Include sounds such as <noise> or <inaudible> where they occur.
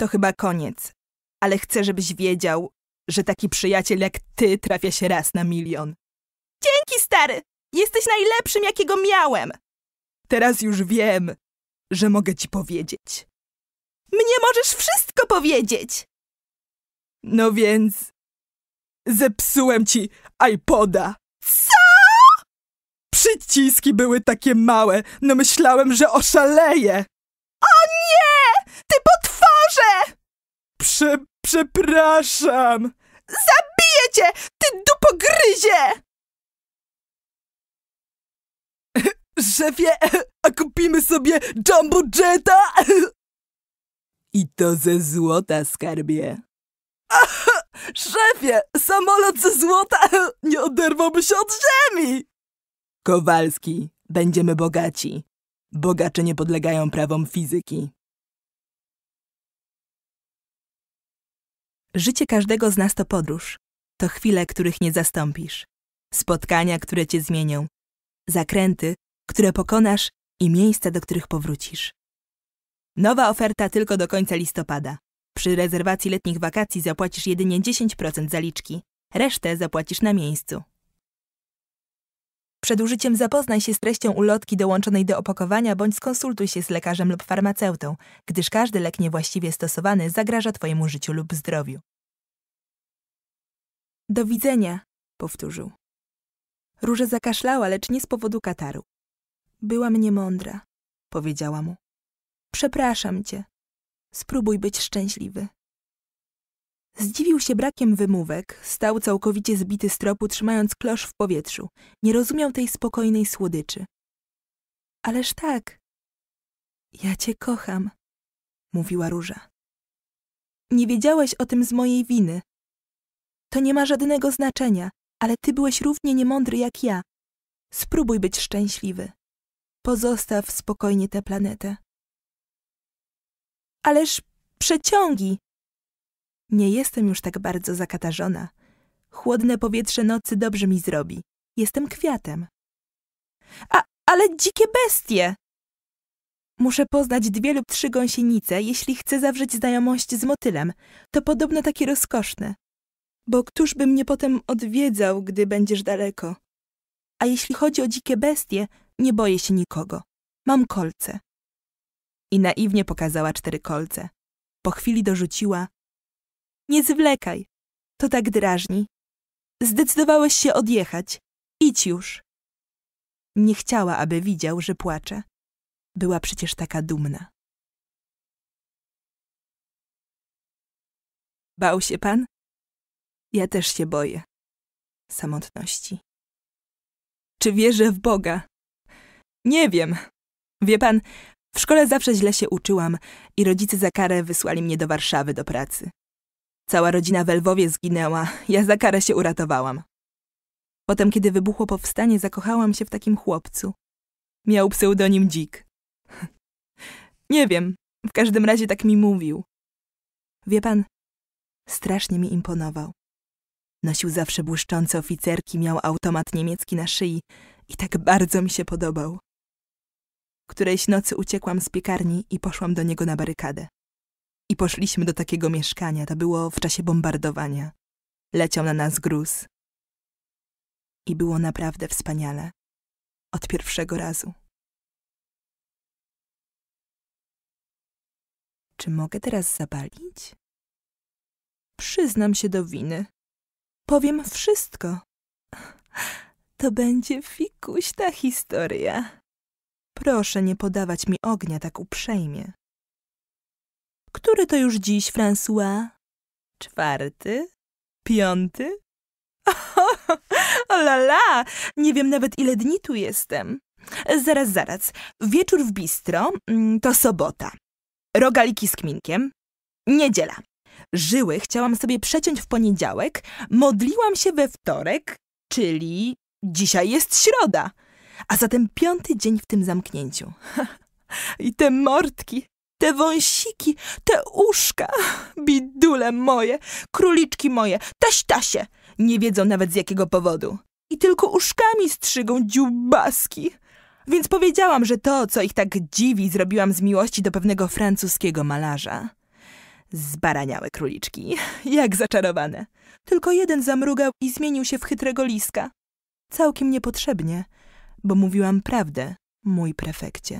to chyba koniec. Ale chcę, żebyś wiedział, że taki przyjaciel jak ty trafia się raz na milion. Dzięki, stary! Jesteś najlepszym, jakiego miałem! Teraz już wiem, że mogę ci powiedzieć. Mnie możesz wszystko powiedzieć! No więc... Zepsułem ci iPoda! Co?! Przyciski były takie małe, no myślałem, że oszaleję! Prze przepraszam! Zabiję cię, ty dupogryzie! <laughs> Szefie, a kupimy sobie Jumbo Jetta? <laughs> I to ze złota, skarbie. <laughs> szefie, samolot ze złota nie oderwałby się od ziemi! Kowalski, będziemy bogaci. Bogacze nie podlegają prawom fizyki. Życie każdego z nas to podróż. To chwile, których nie zastąpisz. Spotkania, które cię zmienią. Zakręty, które pokonasz i miejsca, do których powrócisz. Nowa oferta tylko do końca listopada. Przy rezerwacji letnich wakacji zapłacisz jedynie 10% zaliczki. Resztę zapłacisz na miejscu. Przed użyciem zapoznaj się z treścią ulotki dołączonej do opakowania bądź skonsultuj się z lekarzem lub farmaceutą, gdyż każdy lek niewłaściwie stosowany zagraża Twojemu życiu lub zdrowiu. Do widzenia, powtórzył. Róża zakaszlała, lecz nie z powodu kataru. Byłam mądra, powiedziała mu. Przepraszam cię. Spróbuj być szczęśliwy. Zdziwił się brakiem wymówek, stał całkowicie zbity z tropu, trzymając klosz w powietrzu. Nie rozumiał tej spokojnej słodyczy. Ależ tak. Ja cię kocham, mówiła róża. Nie wiedziałeś o tym z mojej winy. To nie ma żadnego znaczenia, ale ty byłeś równie niemądry jak ja. Spróbuj być szczęśliwy. Pozostaw spokojnie tę planetę. Ależ przeciągi! Nie jestem już tak bardzo zakatarzona. Chłodne powietrze nocy dobrze mi zrobi. Jestem kwiatem. A, ale dzikie bestie! Muszę poznać dwie lub trzy gąsienice, jeśli chcę zawrzeć znajomość z motylem. To podobno takie rozkoszne. Bo któż by mnie potem odwiedzał, gdy będziesz daleko? A jeśli chodzi o dzikie bestie, nie boję się nikogo. Mam kolce. I naiwnie pokazała cztery kolce. Po chwili dorzuciła, nie zwlekaj. To tak drażni. Zdecydowałeś się odjechać. Idź już. Nie chciała, aby widział, że płacze. Była przecież taka dumna. Bał się pan? Ja też się boję. Samotności. Czy wierzę w Boga? Nie wiem. Wie pan, w szkole zawsze źle się uczyłam i rodzice za karę wysłali mnie do Warszawy do pracy. Cała rodzina w Lwowie zginęła. Ja za karę się uratowałam. Potem, kiedy wybuchło powstanie, zakochałam się w takim chłopcu. Miał pseudonim Dzik. <laughs> Nie wiem, w każdym razie tak mi mówił. Wie pan, strasznie mi imponował. Nosił zawsze błyszczące oficerki, miał automat niemiecki na szyi i tak bardzo mi się podobał. Którejś nocy uciekłam z piekarni i poszłam do niego na barykadę. I poszliśmy do takiego mieszkania, to było w czasie bombardowania. Leciał na nas gruz. I było naprawdę wspaniale. Od pierwszego razu. Czy mogę teraz zapalić? Przyznam się do winy. Powiem wszystko. To będzie fikuśna historia. Proszę nie podawać mi ognia tak uprzejmie. Który to już dziś, François? Czwarty? Piąty? <laughs> O la la! Nie wiem nawet ile dni tu jestem. Zaraz, zaraz. Wieczór w bistro mm, to sobota. Rogaliki z kminkiem. Niedziela. Żyły chciałam sobie przeciąć w poniedziałek, modliłam się we wtorek, czyli dzisiaj jest środa. A zatem piąty dzień w tym zamknięciu. <laughs> I te mortki te wąsiki, te uszka, bidule moje, króliczki moje, taś-tasie, nie wiedzą nawet z jakiego powodu. I tylko uszkami strzygą dziubaski. Więc powiedziałam, że to, co ich tak dziwi, zrobiłam z miłości do pewnego francuskiego malarza. Zbaraniałe króliczki, jak zaczarowane. Tylko jeden zamrugał i zmienił się w chytrego liska. Całkiem niepotrzebnie, bo mówiłam prawdę, mój prefekcie.